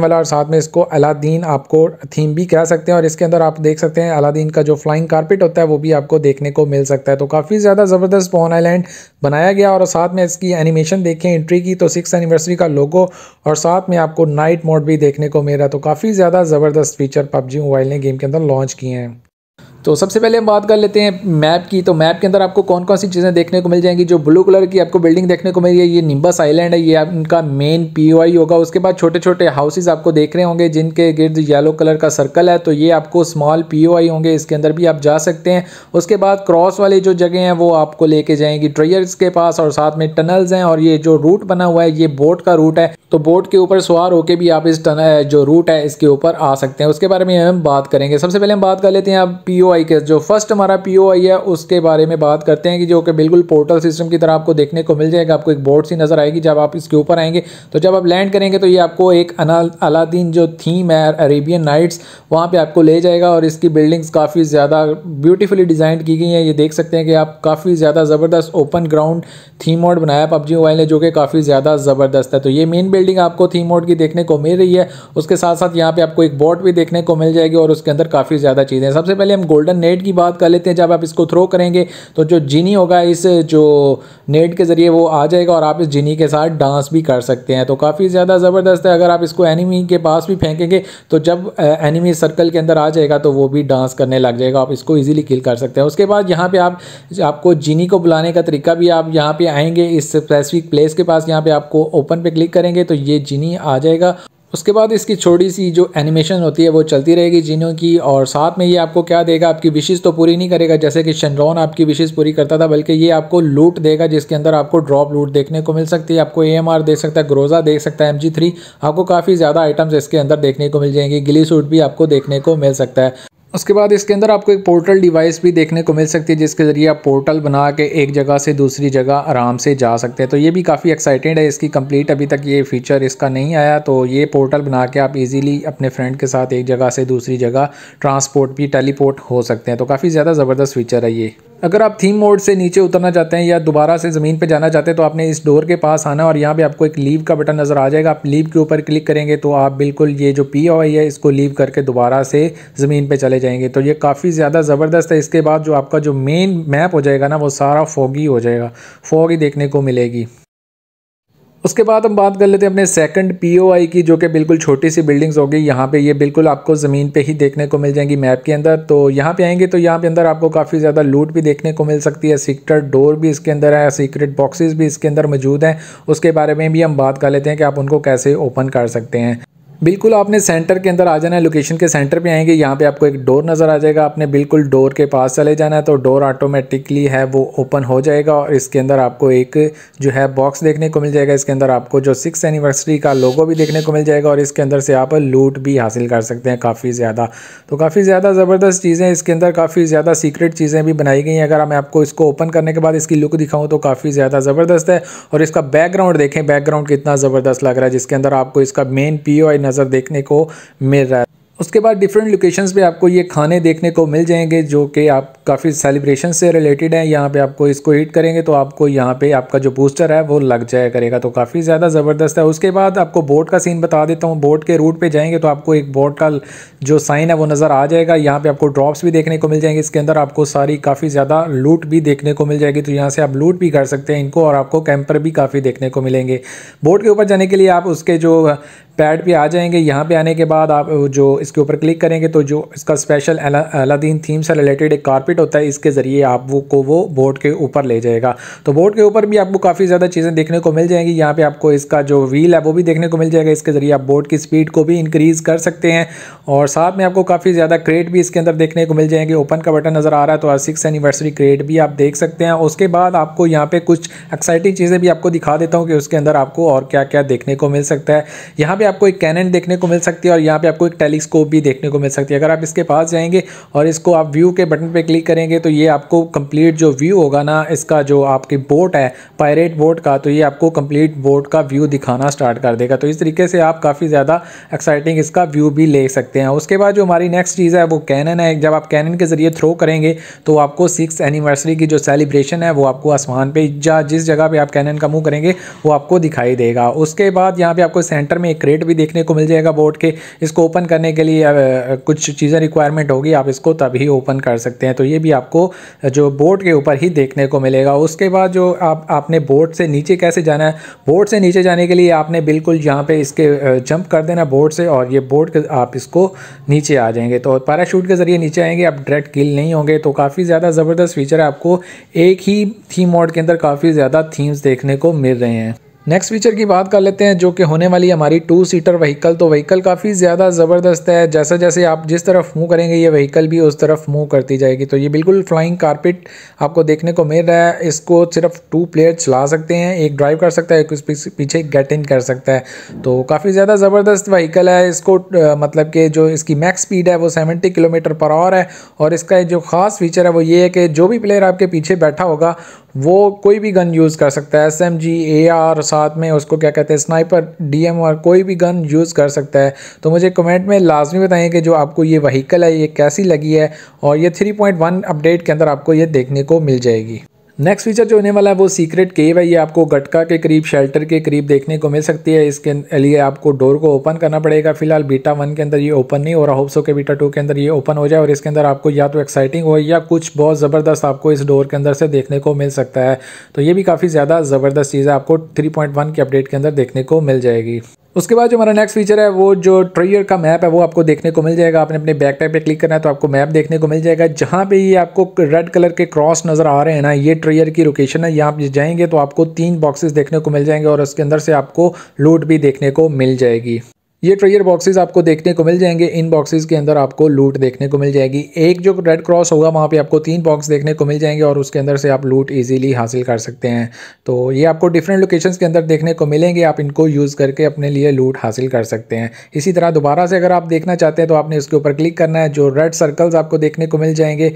वाला और साथ में इसको अलादीन आपको थीम भी कह सकते हैं और इसके अंदर आप देख सकते हैं अलादीन का जो फ्लाइंग कारपेट होता है वो भी आपको देखने को मिल सकता है तो काफ़ी ज़्यादा ज़बरदस्त पोन आइलैंड बनाया गया और साथ में इसकी एनिमेशन देखें एंट्री की तो सिक्स एनिवर्सरी का लोगो और साथ में आपको नाइट मोड भी देखने को मिल रहा है तो काफ़ी ज़्यादा ज़बरदस्त फीचर पबजी मोबाइल ने गेम के अंदर लॉन्च किए हैं तो सबसे पहले हम बात कर लेते हैं मैप की तो मैप के अंदर आपको कौन कौन सी चीज़ें देखने को मिल जाएंगी जो ब्लू कलर की आपको बिल्डिंग देखने को मिल रही है ये निम्बस आइलैंड है ये उनका मेन पीओआई होगा उसके बाद छोटे छोटे हाउसेज आपको देख रहे होंगे जिनके गिर्द येलो कलर का सर्कल है तो ये आपको स्मॉल आई होंगे इसके अंदर भी आप जा सकते हैं उसके बाद क्रॉस वाले जो जगह हैं वो आपको लेके जाएंगी ट्रेयर्स के पास और साथ में टनल्स हैं और ये जो रूट बना हुआ है ये बोट का रूट है तो बोट के ऊपर सवार होकर भी आप इस टनल जो रूट है इसके ऊपर आ सकते हैं उसके बारे में हम बात करेंगे सबसे पहले हम बात कर लेते हैं आप पी आई केस जो फर्स्ट हमारा पी ओ आई है उसके बारे में बात करते हैं कि जो कि बिल्कुल पोर्टल सिस्टम की तरह आपको देखने को मिल जाएगा आपको एक बोर्ड सी नज़र आएगी जब आप इसके ऊपर आएंगे तो जब आप लैंड करेंगे तो ये आपको एक अलादीन जो थीम है अरेबियन नाइट्स वहाँ पर आपको ले जाएगा और इसकी बिल्डिंग्स काफ़ी ज़्यादा ब्यूटीफुली डिज़ाइन की गई हैं ये देख सकते हैं कि आप काफ़ी ज़्यादा ज़बरदस्त ओपन ग्राउंड थीम मोड बनाया पबजी मोबाइल ने जो कि काफ़ी ज़्यादा ज़बरदस्त है तो ये मेन बिल्डिंग आपको थीम मोड की देखने को मिल रही है उसके साथ साथ यहाँ पर आपको एक बोर्ड भी देखने को मिल जाएगी और उसके अंदर काफ़ी ज़्यादा चीज़ें सबसे पहले हम गोल्ड गोल्डन नेट की बात कर लेते हैं जब आप इसको थ्रो करेंगे तो जो जिनी होगा इस जो नेट के ज़रिए वो आ जाएगा और आप इस जिनी के साथ डांस भी कर सकते हैं तो काफ़ी ज़्यादा ज़बरदस्त है अगर आप इसको एनिमी के पास भी फेंकेंगे तो जब एनिमी सर्कल के अंदर आ जाएगा तो वो भी डांस करने लग जाएगा आप इसको ईजिली किल कर सकते हैं उसके बाद यहाँ पर आप आपको जिनी को बुलाने का तरीका भी आप यहाँ पर आएंगे इस स्पेसिफिक प्लेस के पास यहाँ पर आपको ओपन पर क्लिक करेंगे तो ये जिनी आ जाएगा उसके बाद इसकी छोटी सी जो एनिमेशन होती है वो चलती रहेगी जीनों की और साथ में ये आपको क्या देगा आपकी विशेष तो पूरी नहीं करेगा जैसे कि शनरॉन आपकी विशेष पूरी करता था बल्कि ये आपको लूट देगा जिसके अंदर आपको ड्रॉप लूट देखने को मिल सकती है आपको ए दे सकता है ग्रोज़ा देख सकता है एम आपको काफ़ी ज़्यादा आइटम्स इसके अंदर देखने को मिल जाएंगी गिली सूट भी आपको देखने को मिल सकता है उसके बाद इसके अंदर आपको एक पोर्टल डिवाइस भी देखने को मिल सकती है जिसके ज़रिए आप पोर्टल बना के एक जगह से दूसरी जगह आराम से जा सकते हैं तो ये भी काफ़ी एक्साइटेड है इसकी कंप्लीट अभी तक ये फीचर इसका नहीं आया तो ये पोर्टल बना के आप इजीली अपने फ्रेंड के साथ एक जगह से दूसरी जगह ट्रांसपोर्ट भी टेलीपोर्ट हो सकते हैं तो काफ़ी ज़्यादा ज़बरदस्त फीचर है ये अगर आप थीम मोड से नीचे उतरना चाहते हैं या दोबारा से ज़मीन पे जाना चाहते हैं तो आपने इस डोर के पास आना और यहाँ पे आपको एक लीव का बटन नज़र आ जाएगा आप लीव के ऊपर क्लिक करेंगे तो आप बिल्कुल ये जो पी ओ है इसको लीव करके दोबारा से ज़मीन पे चले जाएंगे तो ये काफ़ी ज़्यादा ज़बरदस्त है इसके बाद जो आपका जो मेन मैप हो जाएगा ना वो सारा फॉगी हो जाएगा फॉगी देखने को मिलेगी उसके बाद हम बात कर लेते हैं अपने सेकंड पीओआई की जो कि बिल्कुल छोटी सी बिल्डिंग्स होगी यहाँ पे ये बिल्कुल आपको ज़मीन पे ही देखने को मिल जाएंगी मैप के अंदर तो यहाँ पे आएंगे तो यहाँ पे अंदर आपको काफ़ी ज़्यादा लूट भी देखने को मिल सकती है सीक्रेट डोर भी इसके अंदर है सीक्रेट बॉक्सेज भी इसके अंदर मौजूद हैं उसके बारे में भी हम बात कर लेते हैं कि आप उनको कैसे ओपन कर सकते हैं बिल्कुल आपने सेंटर के अंदर आ जाना है लोकेशन के सेंटर पे आएंगे यहाँ पे आपको एक डोर नज़र आ जाएगा आपने बिल्कुल डोर के पास चले जाना है तो डोर ऑटोमेटिकली है वो ओपन हो जाएगा और इसके अंदर आपको एक जो है बॉक्स देखने को मिल जाएगा इसके अंदर आपको जो सिक्स एनिवर्सरी का लोगो भी देखने को मिल जाएगा और इसके अंदर से आप लूट भी हासिल कर सकते हैं काफ़ी ज़्यादा तो काफ़ी ज़्यादा ज़बरदस्त चीज़ें इसके अंदर काफ़ी ज़्यादा सीक्रेट चीज़ें भी बनाई गई हैं अगर मैं आपको इसको ओपन करने के बाद इसकी लुक दिखाऊँ तो काफ़ी ज़्यादा ज़बरदस्त है और इसका बैकग्राउंड देखें बैकग्राउंड कितना ज़बरदस्त लग रहा है जिसके अंदर आपको इसका मेन पी नज़र देखने को मिल रहा है उसके बाद डिफरेंट लोकेशंस पे आपको ये खाने देखने को मिल जाएंगे जो कि आप काफ़ी सेलिब्रेशन से रिलेटेड हैं यहाँ पे आपको इसको हीट करेंगे तो आपको यहाँ पे आपका जो बूस्टर है वो लग जाया करेगा तो काफ़ी ज़्यादा ज़बरदस्त है उसके बाद आपको बोट का सीन बता देता हूँ बोट के रूट पे जाएंगे तो आपको एक बोट का जो साइन है वो नज़र आ जाएगा यहाँ पर आपको ड्रॉप्स भी देखने को मिल जाएंगे इसके अंदर आपको सारी काफ़ी ज़्यादा लूट भी देखने को मिल जाएगी तो यहाँ से आप लूट भी कर सकते हैं इनको और आपको कैंपर भी काफ़ी देखने को मिलेंगे बोट के ऊपर जाने के लिए आप उसके जो पैड पे आ जाएंगे यहाँ पे आने के बाद आप जो इसके ऊपर क्लिक करेंगे तो जो इसका स्पेशल अलादीन थीम से रिलेटेड एक कारपेट होता है इसके ज़रिए आप वो को वो बोर्ड के ऊपर ले जाएगा तो बोर्ड के ऊपर भी आपको काफ़ी ज़्यादा चीज़ें देखने को मिल जाएंगी यहाँ पे आपको इसका जो व्हील है वो भी देखने को मिल जाएगा इसके ज़रिए आप बोर्ड की स्पीड को भी इंक्रीज़ कर सकते हैं और साथ में आपको काफ़ी ज़्यादा क्रेट भी इसके अंदर देखने को मिल जाएंगे ओपन का बटन नज़र आ रहा है तो सिक्स एनिवर्सरी क्रेट भी आप देख सकते हैं उसके बाद आपको यहाँ पर कुछ एक्साइटिंग चीज़ें भी आपको दिखा देता हूँ कि उसके अंदर आपको और क्या क्या देखने को मिल सकता है यहाँ पे आपको एक कैनन देखने को मिल सकती है और यहाँ पे आपको एक टेलीस्कोप भी देखने को मिल सकती है अगर आप इसके पास जाएंगे और इसको आप व्यू के बटन पे क्लिक करेंगे तो ये आपको कंप्लीट जो व्यू होगा ना इसका जो आपकी बोट है पायरेट बोट का तो ये आपको कंप्लीट बोट का व्यू दिखाना स्टार्ट कर देगा तो इस तरीके से आप काफ़ी ज़्यादा एक्साइटिंग इसका व्यू भी ले सकते हैं उसके बाद जो हमारी नेक्स्ट चीज़ है वो कैनन है जब आप कैनन के ज़रिए थ्रो करेंगे तो आपको सिक्स एनिवर्सरी की जो सेलिब्रेशन है वो आपको आसमान पर जिस जगह पर आप कैनन का मुँह करेंगे वो आपको दिखाई देगा उसके बाद यहाँ पर आपको सेंटर में एक रेट भी देखने को मिल जाएगा बोर्ड के इसको ओपन करने के लिए कुछ चीज़ें रिक्वायरमेंट होगी आप इसको तभी ओपन कर सकते हैं तो ये भी आपको जो बोर्ड के ऊपर ही देखने को मिलेगा उसके बाद जो आप आपने बोर्ड से नीचे कैसे जाना है बोर्ड से नीचे जाने के लिए आपने बिल्कुल यहाँ पे इसके जंप कर देना बोर्ड से और ये बोर्ड आप इसको नीचे आ जाएंगे तो पैराशूट के ज़रिए नीचे आएंगे आप डायरेक्ट किल नहीं होंगे तो काफ़ी ज़्यादा ज़बरदस्त फीचर है आपको एक ही थीम मोड के अंदर काफ़ी ज़्यादा थीम्स देखने को मिल रहे हैं नेक्स्ट फीचर की बात कर लेते हैं जो कि होने वाली हमारी टू सीटर व्हीकल तो व्हीकल काफ़ी ज़्यादा ज़बरदस्त है जैसा जैसे आप जिस तरफ मूव करेंगे ये व्हीकल भी उस तरफ मूव करती जाएगी तो ये बिल्कुल फ्लाइंग कारपेट आपको देखने को मिल रहा है इसको सिर्फ टू प्लेयर चला सकते हैं एक ड्राइव कर सकता है एक पीछे गेट इन कर सकता है तो काफ़ी ज़्यादा ज़बरदस्त व्हीकल है इसको मतलब कि जो इसकी मैक्स स्पीड है वो सेवेंटी किलोमीटर पर आवर है और इसका जो ख़ास फीचर है वो ये है कि जो भी प्लेयर आपके पीछे बैठा होगा वो कोई भी गन यूज़ कर सकता है S M G A R साथ में उसको क्या कहते हैं स्नाइपर डी और कोई भी गन यूज़ कर सकता है तो मुझे कमेंट में लाजमी बताएं कि जो आपको ये वहीकल है ये कैसी लगी है और ये 3.1 अपडेट के अंदर आपको ये देखने को मिल जाएगी नेक्स्ट फीचर जो होने वाला है वो सीक्रेट केव है ये आपको गटका के करीब शेल्टर के करीब देखने को मिल सकती है इसके लिए आपको डोर को ओपन करना पड़ेगा फिलहाल बीटा वन के अंदर ये ओपन नहीं हो रहा होप्सो के बीटा टू के अंदर ये ओपन हो जाए और इसके अंदर आपको या तो एक्साइटिंग हो या कुछ बहुत ज़बरदस्त आपको इस डोर के अंदर से देखने को मिल सकता है तो ये भी काफ़ी ज़्यादा ज़बरदस्त चीज़ है आपको थ्री के अपडेट के अंदर देखने को मिल जाएगी उसके बाद जो हमारा नेक्स्ट फीचर है वो जो ट्रेयर का मैप है वो आपको देखने को मिल जाएगा आपने अपने बैक टाइप पे क्लिक करना है तो आपको मैप देखने को मिल जाएगा जहाँ पे ये आपको रेड कलर के क्रॉस नज़र आ रहे हैं ना ये ट्रेयर की लोकेशन है यहाँ पे जाएंगे तो आपको तीन बॉक्सेस देखने को मिल जाएंगे और उसके अंदर से आपको लूट भी देखने को मिल जाएगी ये ट्रेयर बॉक्सेस आपको देखने को मिल जाएंगे इन बॉक्सेस के अंदर आपको लूट देखने को मिल जाएगी एक जो रेड क्रॉस होगा वहाँ पे आपको तीन बॉक्स देखने को मिल जाएंगे और उसके अंदर से आप लूट इजीली हासिल कर सकते हैं तो ये आपको डिफरेंट लोकेशंस के अंदर देखने को मिलेंगे आप इनको यूज़ करके अपने लिए लूट हासिल कर सकते हैं इसी तरह दोबारा से अगर आप देखना चाहते हैं तो आपने इसके ऊपर क्लिक करना है जो रेड सर्कल्स आपको देखने को मिल जाएंगे